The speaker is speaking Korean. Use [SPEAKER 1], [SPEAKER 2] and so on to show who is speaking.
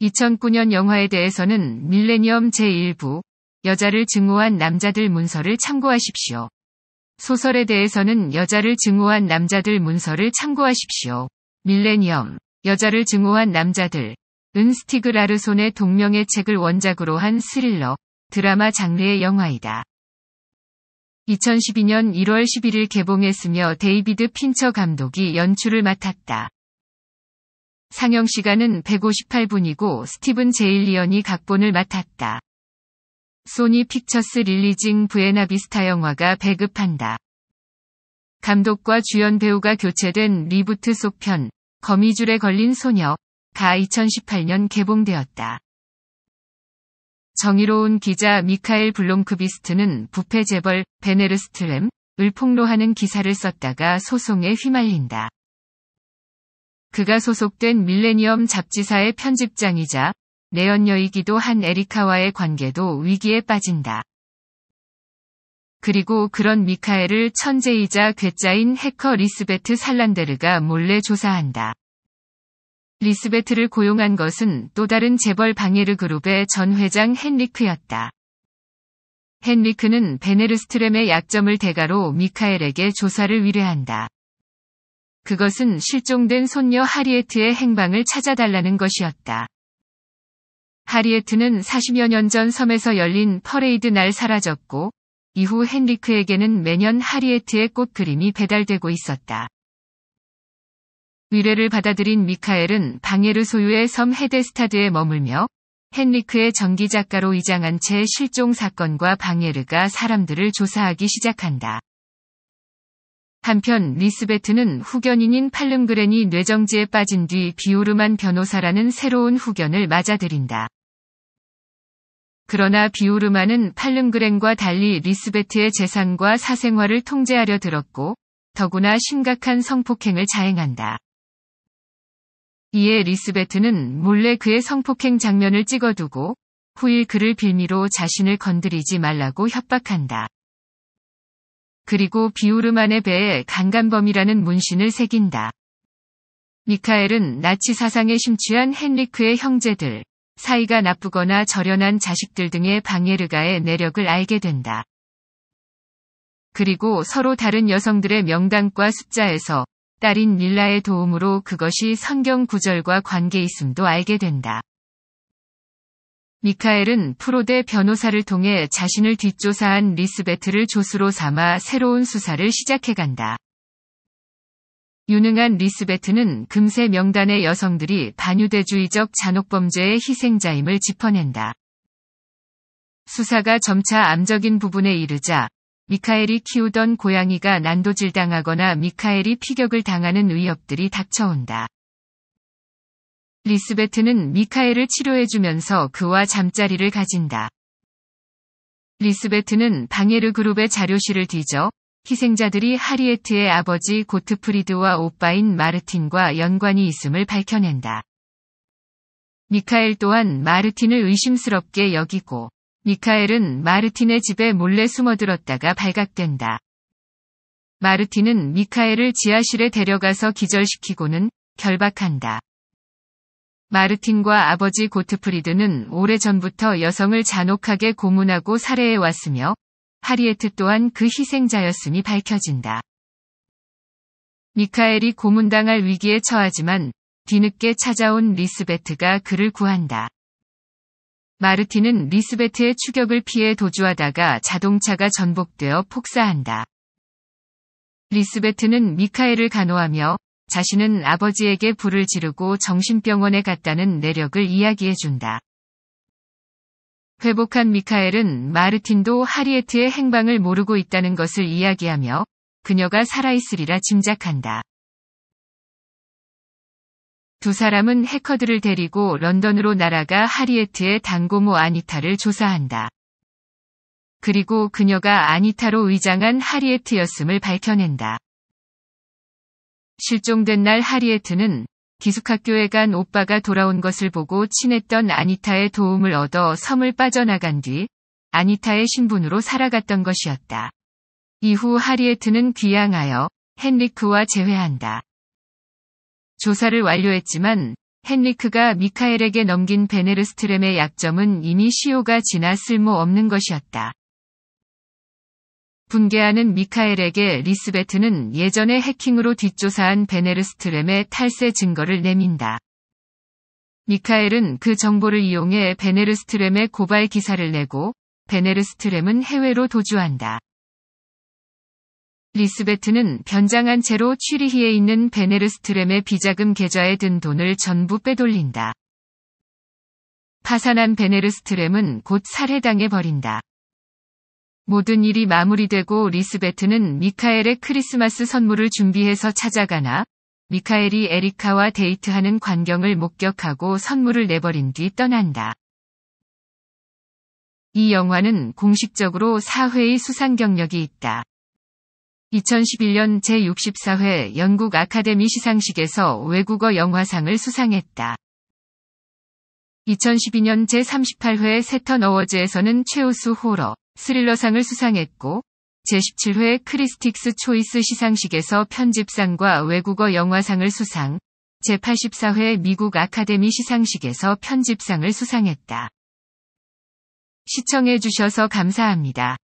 [SPEAKER 1] 2009년 영화에 대해서는 밀레니엄 제1부 여자를 증오한 남자들 문서를 참고하십시오. 소설에 대해서는 여자를 증오한 남자들 문서를 참고하십시오. 밀레니엄 여자를 증오한 남자들 은스티그 라르손의 동명의 책을 원작으로 한 스릴러 드라마 장르의 영화이다. 2012년 1월 11일 개봉했으며 데이비드 핀처 감독이 연출을 맡았다. 상영 시간은 158분이고 스티븐 제일리언이 각본을 맡았다. 소니 픽처스 릴리징 부에나비스타 영화가 배급한다. 감독과 주연 배우가 교체된 리부트 속편 거미줄에 걸린 소녀가 2018년 개봉되었다. 정의로운 기자 미카엘 블롬크비스트는 부패 재벌 베네르스트램을 폭로하는 기사를 썼다가 소송에 휘말린다. 그가 소속된 밀레니엄 잡지사의 편집장이자 내연녀이기도 한 에리카와의 관계도 위기에 빠진다. 그리고 그런 미카엘을 천재이자 괴짜인 해커 리스베트 살란데르가 몰래 조사한다. 리스베트를 고용한 것은 또 다른 재벌 방해르 그룹의 전 회장 헨리크였다. 헨리크는 베네르스트램의 약점을 대가로 미카엘에게 조사를 위례한다 그것은 실종된 손녀 하리에트의 행방을 찾아달라는 것이었다. 하리에트는 40여 년 전 섬에서 열린 퍼레이드 날 사라졌고, 이후 헨리크에게는 매년 하리에트의 꽃 그림이 배달되고 있었다. 위례를 받아들인 미카엘은 방예르 소유의 섬 헤데스타드에 머물며 헨리크의 전기작가로 이장한 채 실종 사건과 방예르가 사람들을 조사하기 시작한다. 한편 리스베트는 후견인인 팔름그렌이 뇌정지에 빠진 뒤 비오르만 변호사라는 새로운 후견을 맞아들인다. 그러나 비오르만은 팔름그렌과 달리 리스베트의 재산과 사생활을 통제하려 들었고 더구나 심각한 성폭행을 자행한다. 이에 리스베트는 몰래 그의 성폭행 장면을 찍어두고 후일 그를 빌미로 자신을 건드리지 말라고 협박한다. 그리고 비오르만의 배에 강간범이라는 문신을 새긴다. 미카엘은 나치 사상에 심취한 헨리크의 형제들, 사이가 나쁘거나 절연한 자식들 등의 방예르가의 내력을 알게 된다. 그리고 서로 다른 여성들의 명단과 숫자에서 딸인 릴라의 도움으로 그것이 성경 구절과 관계 있음도 알게 된다. 미카엘은 프로대 변호사를 통해 자신을 뒷조사한 리스베트를 조수로 삼아 새로운 수사를 시작해간다. 유능한 리스베트는 금세 명단의 여성들이 반유대주의적 잔혹범죄의 희생자임을 짚어낸다. 수사가 점차 암적인 부분에 이르자 미카엘이 키우던 고양이가 난도질당하거나 미카엘이 피격을 당하는 의협들이 닥쳐온다. 리스베트는 미카엘을 치료해주면서 그와 잠자리를 가진다. 리스베트는 방예르 그룹의 자료실을 뒤져 희생자들이 하리에트의 아버지 고트프리드와 오빠인 마르틴과 연관이 있음을 밝혀낸다. 미카엘 또한 마르틴을 의심스럽게 여기고 미카엘은 마르틴의 집에 몰래 숨어들었다가 발각된다. 마르틴은 미카엘을 지하실에 데려가서 기절시키고는 결박한다. 마르틴과 아버지 고트프리드는 오래전부터 여성을 잔혹하게 고문하고 살해해왔으며 하리에트 또한 그 희생자였음이 밝혀진다. 미카엘이 고문당할 위기에 처하지만 뒤늦게 찾아온 리스베트가 그를 구한다. 마르틴은 리스베트의 추격을 피해 도주하다가 자동차가 전복되어 폭사한다. 리스베트는 미카엘을 간호하며 자신은 아버지에게 불을 지르고 정신병원에 갔다는 내력을 이야기해준다. 회복한 미카엘은 마르틴도 하리에트의 행방을 모르고 있다는 것을 이야기하며 그녀가 살아있으리라 짐작한다. 두 사람은 해커들을 데리고 런던으로 날아가 하리에트의 단고모 아니타를 조사한다. 그리고 그녀가 아니타로 위장한 하리에트였음을 밝혀낸다. 실종된 날 하리에트는 기숙학교에 간 오빠가 돌아온 것을 보고 친했던 아니타의 도움을 얻어 섬을 빠져나간 뒤 아니타의 신분으로 살아갔던 것이었다. 이후 하리에트는 귀양하여 헨리크와 재회한다. 조사를 완료했지만 헨리크가 미카엘에게 넘긴 베네르스트렘의 약점은 이미 시효가 지나 쓸모없는 것이었다. 분개하는 미카엘에게 리스베트는 예전에 해킹으로 뒷조사한 베네르스트램의 탈세 증거를 내민다. 미카엘은 그 정보를 이용해 베네르스트램의 고발 기사를 내고 베네르스트램은 해외로 도주한다. 리스베트는 변장한 채로 취리히에 있는 베네르스트램의 비자금 계좌에 든 돈을 전부 빼돌린다. 파산한 베네르스트램은 곧 살해당해 버린다. 모든 일이 마무리되고 리스베트는 미카엘의 크리스마스 선물을 준비해서 찾아가나 미카엘이 에리카와 데이트하는 광경을 목격하고 선물을 내버린 뒤 떠난다. 이 영화는 공식적으로 4회의 수상 경력이 있다. 2011년 제64회 영국 아카데미 시상식에서 외국어 영화상을 수상했다. 2012년 제38회 세턴 어워즈에서는 최우수 호러, 스릴러상을 수상했고 제17회 크리스틱스 초이스 시상식에서 편집상과 외국어 영화상을 수상, 제84회 미국 아카데미 시상식에서 편집상을 수상했다. 시청해주셔서 감사합니다.